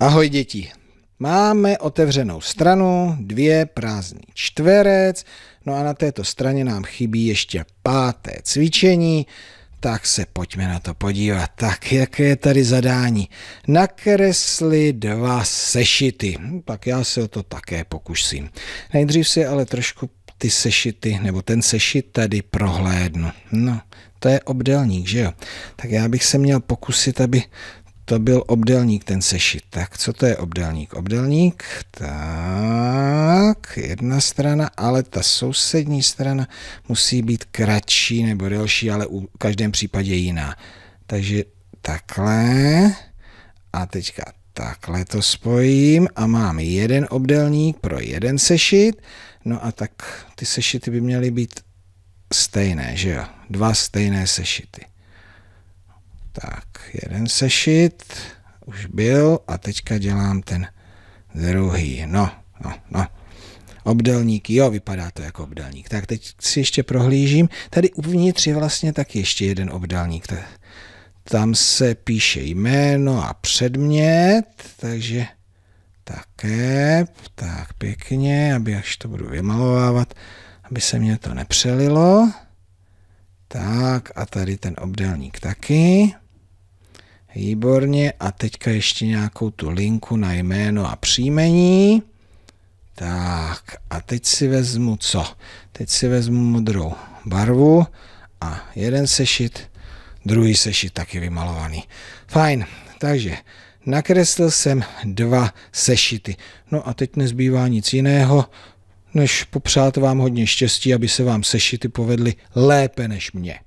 Ahoj děti, Máme otevřenou stranu, dvě prázdný čtverec, no a na této straně nám chybí ještě páté cvičení, tak se pojďme na to podívat. Tak, jaké je tady zadání? Nakresli dva sešity. Hm, tak já se o to také pokusím. Nejdřív si ale trošku ty sešity, nebo ten sešit tady prohlédnu. No, to je obdelník, že jo? Tak já bych se měl pokusit, aby to byl obdelník, ten sešit. Tak co to je obdelník? Obdelník, tak, jedna strana, ale ta sousední strana musí být kratší nebo delší, ale u každém případě jiná. Takže takhle a teďka takhle to spojím a mám jeden obdelník pro jeden sešit. No a tak ty sešity by měly být stejné, že jo? Dva stejné sešity. Tak, jeden sešit, už byl a teďka dělám ten druhý. No, no, no. Obdelník, jo, vypadá to jako obdelník. Tak teď si ještě prohlížím. Tady uvnitř je vlastně tak ještě jeden obdelník. Tam se píše jméno a předmět, takže také, tak pěkně, aby až to budu vymalovávat, aby se mě to nepřelilo. Tak a tady ten obdelník taky. Výborně. A teďka ještě nějakou tu linku na jméno a příjmení. Tak a teď si vezmu co? Teď si vezmu modrou barvu a jeden sešit, druhý sešit taky vymalovaný. Fajn, takže nakreslil jsem dva sešity. No a teď nezbývá nic jiného, než popřát vám hodně štěstí, aby se vám sešity povedly lépe než mě.